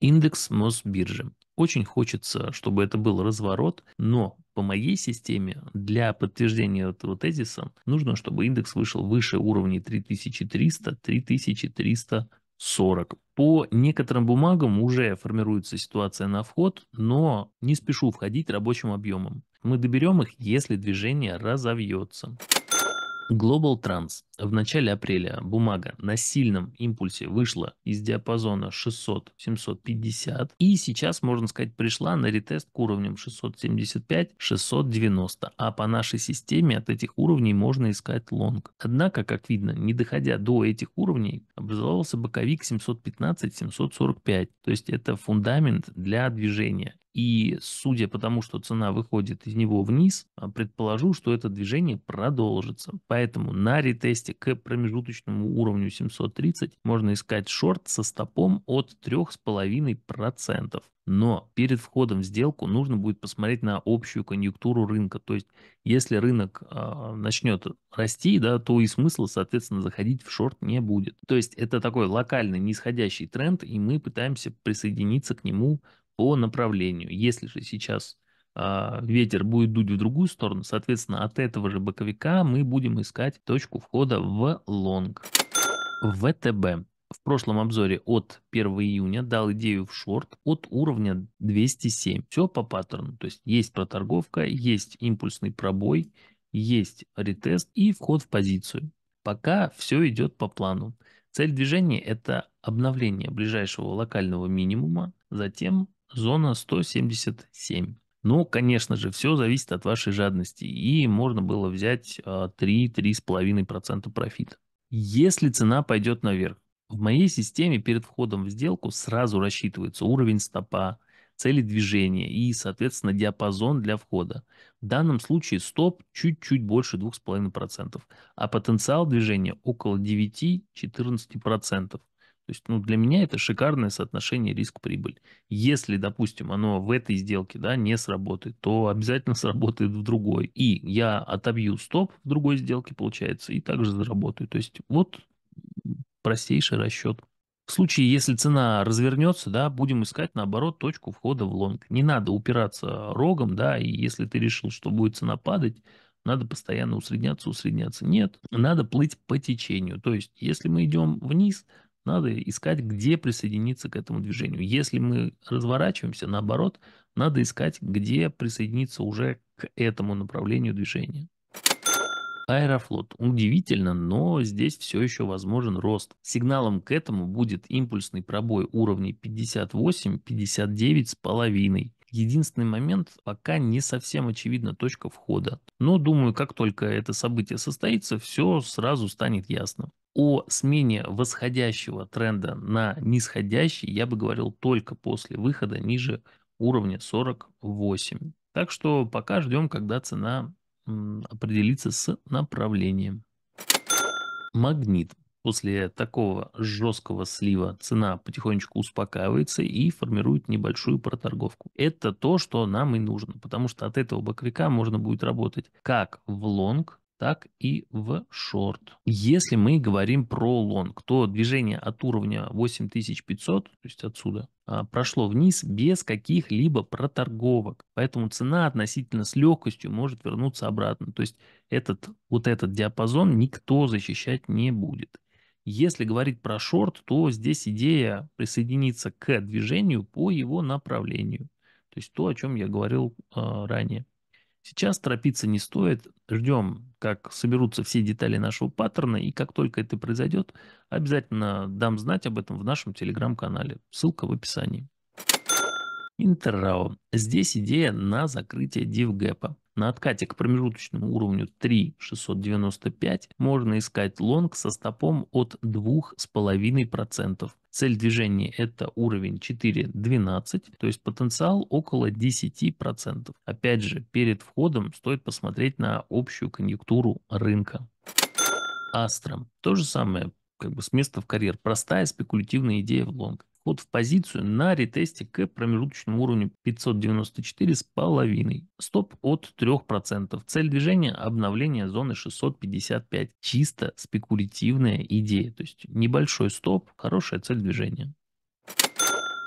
Индекс Мосбиржи. Очень хочется, чтобы это был разворот, но по моей системе для подтверждения этого тезиса нужно, чтобы индекс вышел выше уровней 3300-3340. По некоторым бумагам уже формируется ситуация на вход, но не спешу входить рабочим объемом. Мы доберем их, если движение разовьется. Global Trans в начале апреля бумага на сильном импульсе вышла из диапазона 600-750 и сейчас, можно сказать, пришла на ретест к уровням 675-690, а по нашей системе от этих уровней можно искать лонг. Однако, как видно, не доходя до этих уровней, образовался боковик 715-745, то есть это фундамент для движения. И судя по тому, что цена выходит из него вниз, предположу, что это движение продолжится. Поэтому на ретесте области к промежуточному уровню 730 можно искать шорт со стопом от 3,5%. Но перед входом в сделку нужно будет посмотреть на общую конъюнктуру рынка. То есть, если рынок э, начнет расти, да, то и смысла, соответственно, заходить в шорт не будет. То есть, это такой локальный нисходящий тренд, и мы пытаемся присоединиться к нему по направлению. Если же сейчас а, ветер будет дуть в другую сторону, соответственно, от этого же боковика мы будем искать точку входа в лонг. ВТБ в прошлом обзоре от 1 июня дал идею в шорт от уровня 207. Все по паттерну. То есть есть проторговка, есть импульсный пробой, есть ретест и вход в позицию. Пока все идет по плану. Цель движения – это обновление ближайшего локального минимума, затем зона 177. Ну, конечно же, все зависит от вашей жадности. И можно было взять 3-3,5% а, профита. Если цена пойдет наверх, в моей системе перед входом в сделку сразу рассчитывается уровень стопа, цели движения и, соответственно, диапазон для входа. В данном случае стоп чуть-чуть больше 2,5%, а потенциал движения около 9-14%. То есть, ну, для меня это шикарное соотношение риск-прибыль. Если, допустим, оно в этой сделке, да, не сработает, то обязательно сработает в другой. И я отобью стоп в другой сделке, получается, и также заработаю. То есть, вот простейший расчет. В случае, если цена развернется, да, будем искать, наоборот, точку входа в лонг. Не надо упираться рогом, да, и если ты решил, что будет цена падать, надо постоянно усредняться, усредняться. Нет, надо плыть по течению. То есть, если мы идем вниз, надо искать, где присоединиться к этому движению. Если мы разворачиваемся, наоборот, надо искать, где присоединиться уже к этому направлению движения. Аэрофлот. Удивительно, но здесь все еще возможен рост. Сигналом к этому будет импульсный пробой уровней 58-59 с половиной. Единственный момент, пока не совсем очевидна точка входа. Но думаю, как только это событие состоится, все сразу станет ясно о смене восходящего тренда на нисходящий я бы говорил только после выхода ниже уровня 48. Так что пока ждем, когда цена определиться с направлением. Магнит. После такого жесткого слива цена потихонечку успокаивается и формирует небольшую проторговку. Это то, что нам и нужно, потому что от этого боковика можно будет работать как в лонг, так и в шорт. Если мы говорим про лонг, то движение от уровня 8500, то есть отсюда, а, прошло вниз без каких-либо проторговок. Поэтому цена относительно с легкостью может вернуться обратно. То есть этот, вот этот диапазон никто защищать не будет. Если говорить про шорт, то здесь идея присоединиться к движению по его направлению. То есть то, о чем я говорил э, ранее. Сейчас торопиться не стоит. Ждем, как соберутся все детали нашего паттерна, и как только это произойдет, обязательно дам знать об этом в нашем телеграм-канале. Ссылка в описании. Интеррао. Здесь идея на закрытие дивгэпа. На откате к промежуточному уровню 3695 можно искать лонг со стопом от 2,5%. Цель движения – это уровень 4.12, то есть потенциал около 10%. Опять же, перед входом стоит посмотреть на общую конъюнктуру рынка. Астра. То же самое, как бы с места в карьер. Простая спекулятивная идея в лонг вход в позицию на ретесте к промежуточному уровню 594 с половиной. Стоп от 3%. Цель движения – обновление зоны 655. Чисто спекулятивная идея. То есть небольшой стоп, хорошая цель движения.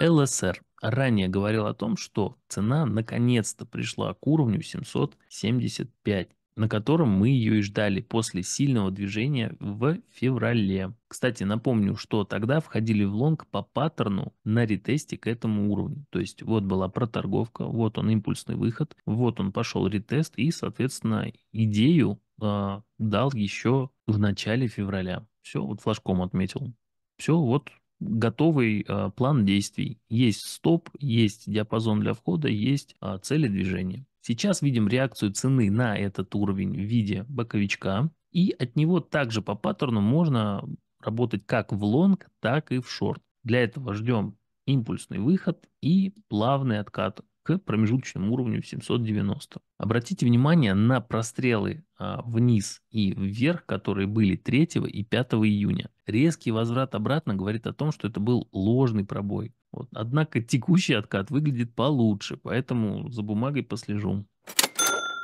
ЛСР ранее говорил о том, что цена наконец-то пришла к уровню 775 на котором мы ее и ждали после сильного движения в феврале. Кстати, напомню, что тогда входили в лонг по паттерну на ретесте к этому уровню. То есть вот была проторговка, вот он импульсный выход, вот он пошел ретест и, соответственно, идею э, дал еще в начале февраля. Все, вот флажком отметил. Все, вот готовый э, план действий. Есть стоп, есть диапазон для входа, есть э, цели движения. Сейчас видим реакцию цены на этот уровень в виде боковичка, и от него также по паттерну можно работать как в лонг, так и в шорт. Для этого ждем импульсный выход и плавный откат к промежуточному уровню 790. Обратите внимание на прострелы а, вниз и вверх, которые были 3 и 5 июня. Резкий возврат обратно говорит о том, что это был ложный пробой. Вот. Однако текущий откат выглядит получше, поэтому за бумагой послежу.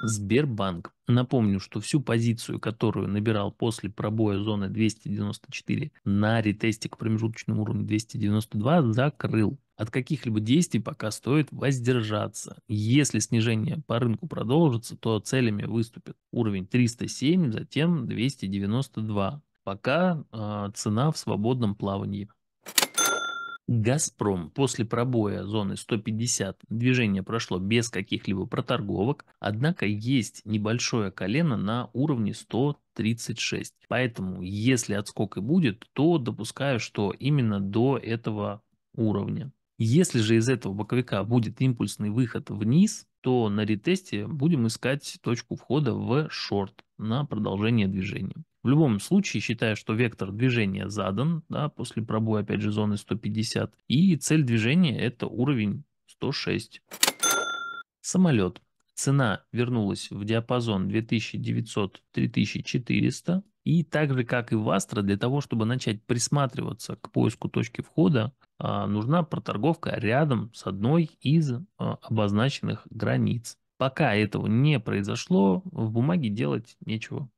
Сбербанк. Напомню, что всю позицию, которую набирал после пробоя зоны 294 на ретесте к промежуточному уровню 292, закрыл. От каких-либо действий пока стоит воздержаться. Если снижение по рынку продолжится, то целями выступит уровень 307, затем 292. Пока э, цена в свободном плавании. «Газпром» после пробоя зоны 150 движение прошло без каких-либо проторговок, однако есть небольшое колено на уровне 136. Поэтому, если отскок и будет, то допускаю, что именно до этого уровня. Если же из этого боковика будет импульсный выход вниз, то на ретесте будем искать точку входа в шорт на продолжение движения. В любом случае, считая, что вектор движения задан, да, после пробоя, опять же, зоны 150, и цель движения – это уровень 106. Самолет. Цена вернулась в диапазон 2900-3400, и так же, как и в Астро, для того, чтобы начать присматриваться к поиску точки входа, а, нужна проторговка рядом с одной из а, обозначенных границ. Пока этого не произошло, в бумаге делать нечего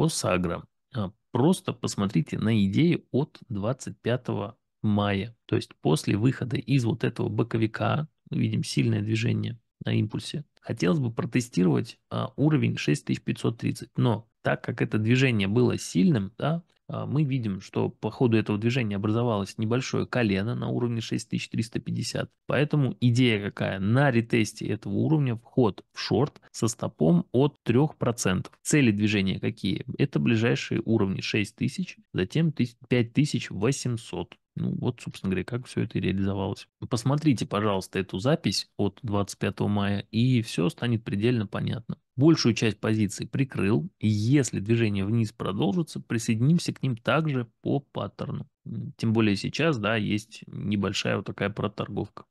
по Сагра. А, просто посмотрите на идеи от 25 мая. То есть после выхода из вот этого боковика видим сильное движение на импульсе. Хотелось бы протестировать а, уровень 6530, но так как это движение было сильным, да, а, мы видим, что по ходу этого движения образовалось небольшое колено на уровне 6350. Поэтому идея какая? На ретесте этого уровня вход в шорт со стопом от 3%. Цели движения какие? Это ближайшие уровни 6000, затем 5800. Ну вот, собственно говоря, как все это и реализовалось. Посмотрите, пожалуйста, эту запись от 25 мая, и все станет предельно понятно. Большую часть позиций прикрыл. Если движение вниз продолжится, присоединимся к ним также по паттерну. Тем более сейчас, да, есть небольшая вот такая проторговка.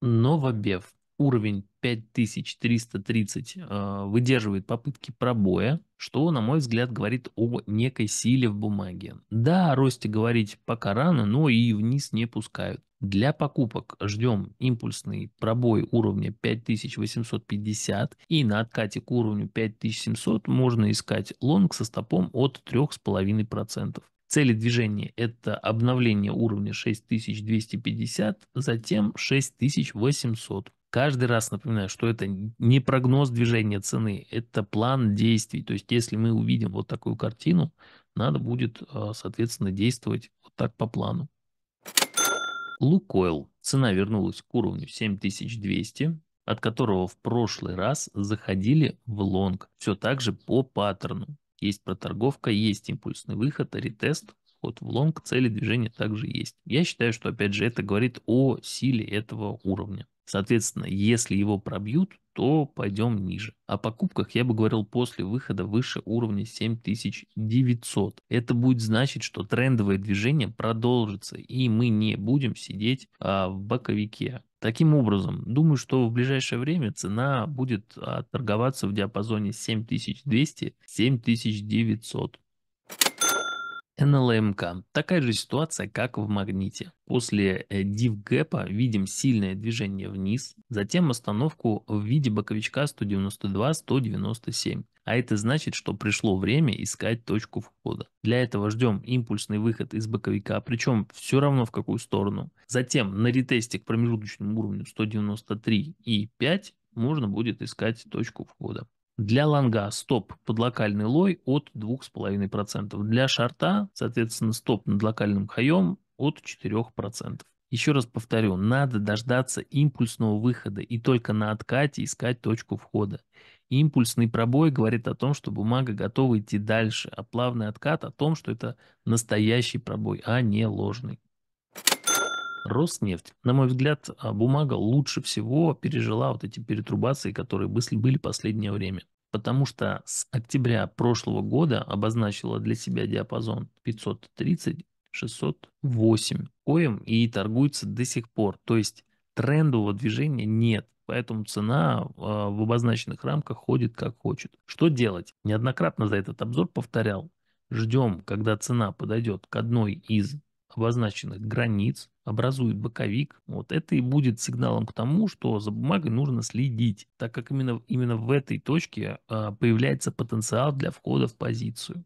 Новобев. Уровень 5330 э, а, выдерживает попытки пробоя, что, на мой взгляд, говорит о некой силе в бумаге. Да, о росте говорить пока рано, но и вниз не пускают. Для покупок ждем импульсный пробой уровня 5850 и на откате к уровню 5700 можно искать лонг со стопом от 3,5%. Цели движения – это обновление уровня 6250, затем 6800. Каждый раз напоминаю, что это не прогноз движения цены, это план действий. То есть, если мы увидим вот такую картину, надо будет, э, соответственно, действовать вот так по плану. Лукойл. Цена вернулась к уровню 7200, от которого в прошлый раз заходили в лонг. Все так же по паттерну. Есть проторговка, есть импульсный выход, ретест, вход в лонг, цели движения также есть. Я считаю, что опять же это говорит о силе этого уровня. Соответственно, если его пробьют, то пойдем ниже. О покупках я бы говорил после выхода выше уровня 7900. Это будет значить, что трендовое движение продолжится, и мы не будем сидеть а, в боковике. Таким образом, думаю, что в ближайшее время цена будет а, торговаться в диапазоне 7200-7900. НЛМК. Такая же ситуация, как в магните. После э, дивгэпа видим сильное движение вниз, затем остановку в виде боковичка 192-197. А это значит, что пришло время искать точку входа. Для этого ждем импульсный выход из боковика, причем все равно в какую сторону. Затем на ретесте к промежуточному уровню 193 и 5 можно будет искать точку входа. Для лонга стоп под локальный лой от 2,5%. Для шарта, соответственно, стоп над локальным хаем от 4%. Еще раз повторю, надо дождаться импульсного выхода и только на откате искать точку входа. Импульсный пробой говорит о том, что бумага готова идти дальше, а плавный откат о том, что это настоящий пробой, а не ложный. Роснефть. На мой взгляд, а, бумага лучше всего пережила вот эти перетрубации, которые были последнее время. Потому что с октября прошлого года обозначила для себя диапазон 530 608 коем и торгуется до сих пор. То есть трендового движения нет. Поэтому цена а, в обозначенных рамках ходит как хочет. Что делать? Неоднократно за этот обзор повторял. Ждем, когда цена подойдет к одной из обозначенных границ образует боковик, вот это и будет сигналом к тому, что за бумагой нужно следить, так как именно, именно в этой точке а, появляется потенциал для входа в позицию.